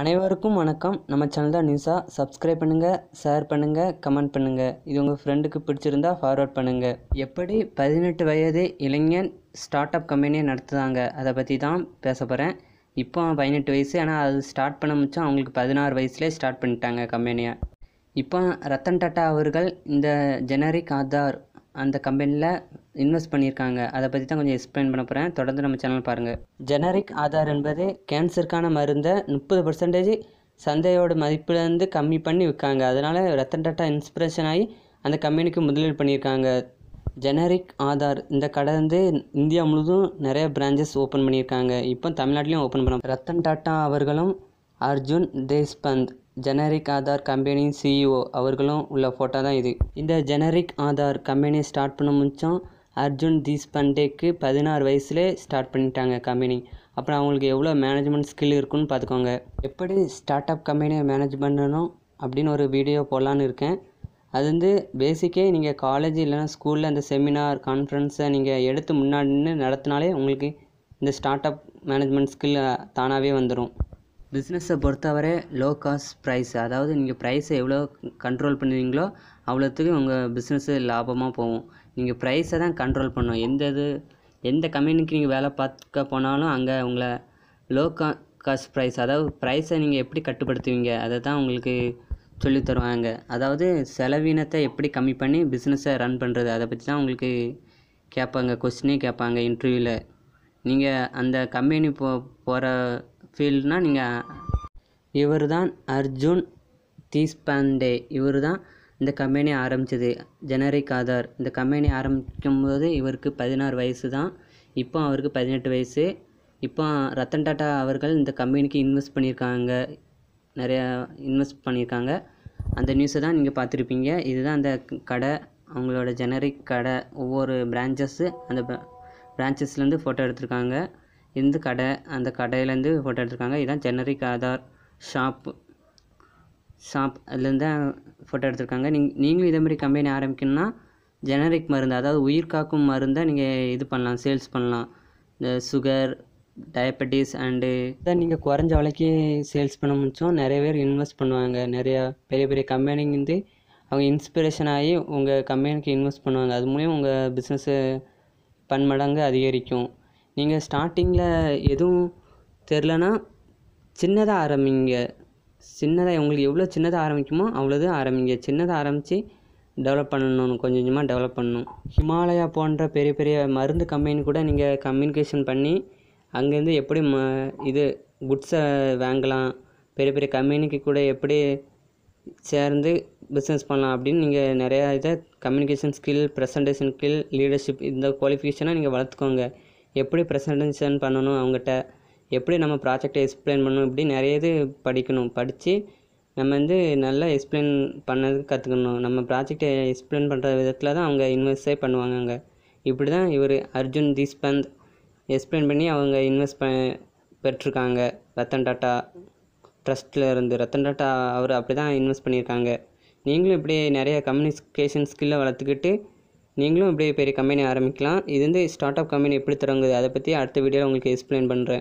அனைவருக்கும் வணக்கம் நம்ம சேனல் தான் நியூஸாக சப்ஸ்கிரைப் பண்ணுங்கள் ஷேர் பண்ணுங்கள் கமெண்ட் பண்ணுங்கள் இது உங்கள் ஃப்ரெண்டுக்கு பிடிச்சிருந்தா ஃபார்வர்ட் பண்ணுங்கள் எப்படி பதினெட்டு வயது இளைஞன் ஸ்டார்ட் அப் கம்பெனியை நடத்துதாங்க அதை பற்றி தான் பேச போகிறேன் இப்போ அவன் பதினெட்டு வயசு ஏன்னா அது ஸ்டார்ட் பண்ண முடிச்சா அவங்களுக்கு பதினாறு வயசுலேயே ஸ்டார்ட் பண்ணிட்டாங்க கம்பெனியை இப்போ ரத்தன் டாட்டா அவர்கள் இந்த ஜெனரிக் ஆதார் அந்த கம்பெனியில் இன்வெஸ்ட் பண்ணியிருக்காங்க அதை பற்றி தான் கொஞ்சம் எக்ஸ்பிளைன் பண்ண போகிறேன் தொடர்ந்து நம்ம சேனல் பாருங்கள் ஜெனரிக் ஆதார் என்பது கேன்சருக்கான மருந்தை முப்பது பர்சன்டேஜ் சந்தையோட மதிப்பிலேருந்து கம்மி பண்ணி விற்காங்க அதனால் ரத்தன் டாட்டா இன்ஸ்பிரேஷன் ஆகி அந்த கம்பெனிக்கு முதலீடு பண்ணியிருக்காங்க ஜெனரிக் ஆதார் இந்த கடை வந்து இந்தியா முழுதும் நிறைய பிரான்ச்சஸ் ஓப்பன் பண்ணியிருக்காங்க இப்போ தமிழ்நாட்டிலையும் ஓப்பன் பண்ண ரத்தன் டாட்டா அவர்களும் அர்ஜுன் தேஷ்பந்த் ஜெனரிக் ஆதார் கம்பெனியின் சிஇஓ e அவர்களும் உள்ள ஃபோட்டோ தான் இது இந்த ஜெனரிக் ஆதார் கம்பெனியை ஸ்டார்ட் பண்ண முடிச்சோம் அர்ஜுன் தீஸ் பண்டேக்கு பதினாறு வயசுலேயே ஸ்டார்ட் பண்ணிட்டாங்க கம்பெனி அப்புறம் அவங்களுக்கு எவ்வளோ மேனேஜ்மெண்ட் ஸ்கில் இருக்குன்னு பார்த்துக்கோங்க எப்படி ஸ்டார்ட் அப் கம்பெனியை மேனேஜ் பண்ணணும் அப்படின்னு ஒரு வீடியோ போடலான்னு இருக்கேன் அது வந்து பேசிக்கே நீங்கள் காலேஜ் இல்லைனா ஸ்கூலில் அந்த செமினார் கான்ஃபரன்ஸை நீங்கள் எடுத்து முன்னாடின்னு நடத்தினாலே உங்களுக்கு இந்த ஸ்டார்ட் அப் மேனேஜ்மெண்ட் ஸ்கில் தானாகவே வந்துடும் பிஸ்னஸை பொறுத்தவரை லோ காஸ்ட் ப்ரைஸ் அதாவது நீங்கள் ப்ரைஸை எவ்வளோ கண்ட்ரோல் பண்ணுவீங்களோ அவ்வளோத்துக்கு உங்கள் பிஸ்னஸ்ஸு லாபமாக போகும் நீங்கள் ப்ரைஸை தான் கண்ட்ரோல் பண்ணும் எந்த இது எந்த கம்பெனிக்கு நீங்கள் வேலை பார்க்க போனாலும் அங்கே உங்களை லோ கா காஸ்ட் ப்ரைஸ் அதாவது ப்ரைஸை நீங்கள் எப்படி கட்டுப்படுத்துவீங்க அதை தான் உங்களுக்கு சொல்லி தருவாங்க அதாவது செலவினத்தை எப்படி கம்மி பண்ணி பிஸ்னஸை ரன் பண்ணுறது அதை பற்றி தான் உங்களுக்கு கேட்பாங்க கொஸ்டினே கேட்பாங்க இன்டர்வியூவில் நீங்கள் அந்த கம்பெனி போ போகிற ஃபீல்டுனால் நீங்கள் இவர் தான் அர்ஜுன் தீஸ்பாண்டே இவர் தான் இந்த கம்பெனி ஆரம்பித்தது ஜெனரிக் ஆதார் இந்த கம்பெனி ஆரம்பிக்கும் போது இவருக்கு பதினாறு வயசு தான் இப்போ அவருக்கு பதினெட்டு வயசு இப்போ ரத்தன் டாட்டா அவர்கள் இந்த கம்பெனிக்கு இன்வெஸ்ட் பண்ணியிருக்காங்க நிறையா இன்வெஸ்ட் பண்ணியிருக்காங்க அந்த நியூஸை தான் நீங்கள் பார்த்துருப்பீங்க இதுதான் அந்த கடை அவங்களோட ஜெனரிக் கடை ஒவ்வொரு பிரான்ச்சஸ்ஸு அந்த பிரான்ச்சஸ்லேருந்து ஃபோட்டோ எடுத்திருக்காங்க இந்த கடை அந்த கடையிலேருந்து ஃபோட்டோ எடுத்திருக்காங்க இதுதான் ஜெனரிக் ஆதார் ஷாப் ஷாப் அதுலேருந்து ஃபோட்டோ எடுத்திருக்காங்க நீங் நீங்களும் இதேமாதிரி கம்பெனி ஆரம்பிக்கணும்னா ஜெனரிக் மருந்து அதாவது உயிர் காக்கும் மருந்தை நீங்கள் இது பண்ணலாம் சேல்ஸ் பண்ணலாம் இந்த சுகர் டயபெட்டிஸ் அண்டு இதை நீங்கள் குறைஞ்ச விலைக்கு சேல்ஸ் பண்ண முடிச்சோம் நிறைய பேர் இன்வெஸ்ட் பண்ணுவாங்க நிறையா பெரிய பெரிய கம்பெனிங்க வந்து அவங்க இன்ஸ்பிரேஷன் ஆகி உங்கள் கம்பெனிக்கு இன்வெஸ்ட் பண்ணுவாங்க அது மூலியம் உங்கள் பிஸ்னஸ்ஸு பன்மடங்கு அதிகரிக்கும் நீங்கள் ஸ்டார்டிங்கில் எதுவும் தெரிலன்னா சின்னதாக ஆரம்பிங்க சின்னதாக உங்களுக்கு எவ்வளோ சின்னதாக ஆரம்பிக்குமோ தான் ஆரம்பிங்க சின்னதாக ஆரம்பித்து டெவலப் பண்ணணும் கொஞ்சம் கொஞ்சமாக டெவலப் பண்ணணும் ஹிமாலயா போன்ற பெரிய பெரிய மருந்து கம்பெனி கூட நீங்கள் கம்யூனிகேஷன் பண்ணி அங்கேருந்து எப்படி ம இது குட்ஸை வாங்கலாம் பெரிய பெரிய கம்பெனிக்கு கூட எப்படி சேர்ந்து பிஸ்னஸ் பண்ணலாம் அப்படின்னு நீங்கள் நிறையா இதை communication skill presentation skill leadership இந்த குவாலிஃபிகேஷனை நீங்கள் வளர்த்துக்கோங்க எப்படி ப்ரெசன்டேஷன் பண்ணணும் அவங்ககிட்ட எப்படி நம்ம ப்ராஜெக்டை எக்ஸ்பிளைன் பண்ணணும் இப்படி நிறைய இது படிக்கணும் படித்து நம்ம வந்து நல்லா எக்ஸ்பிளைன் பண்ணது கற்றுக்கணும் நம்ம ப்ராஜெக்டை எக்ஸ்பிளைன் பண்ணுற விதத்தில் தான் அவங்க இன்வெஸ்டே பண்ணுவாங்க அங்கே இப்படி தான் இவர் அர்ஜுன் தீஸ்பந்த் எக்ஸ்பிளைன் பண்ணி அவங்க இன்வெஸ்ட் ப பெற்றிருக்காங்க ரத்தன் டாட்டா ட்ரஸ்ட்டில் இருந்து ரத்தன் டாட்டா அவர் அப்படி தான் இன்வெஸ்ட் பண்ணியிருக்காங்க நீங்களும் இப்படி நிறைய கம்யூனிகேஷன் ஸ்கில்லை வளர்த்துக்கிட்டு நீங்களும் இப்படி பெரிய கம்பெனி ஆரம்பிக்கலாம் இது வந்து ஸ்டார்ட் அப் கம்பெனி எப்படி தொடங்குது அதை பற்றி அடுத்த வீடியோவில் உங்களுக்கு எக்ஸ்பிளைன் பண்ணுறேன்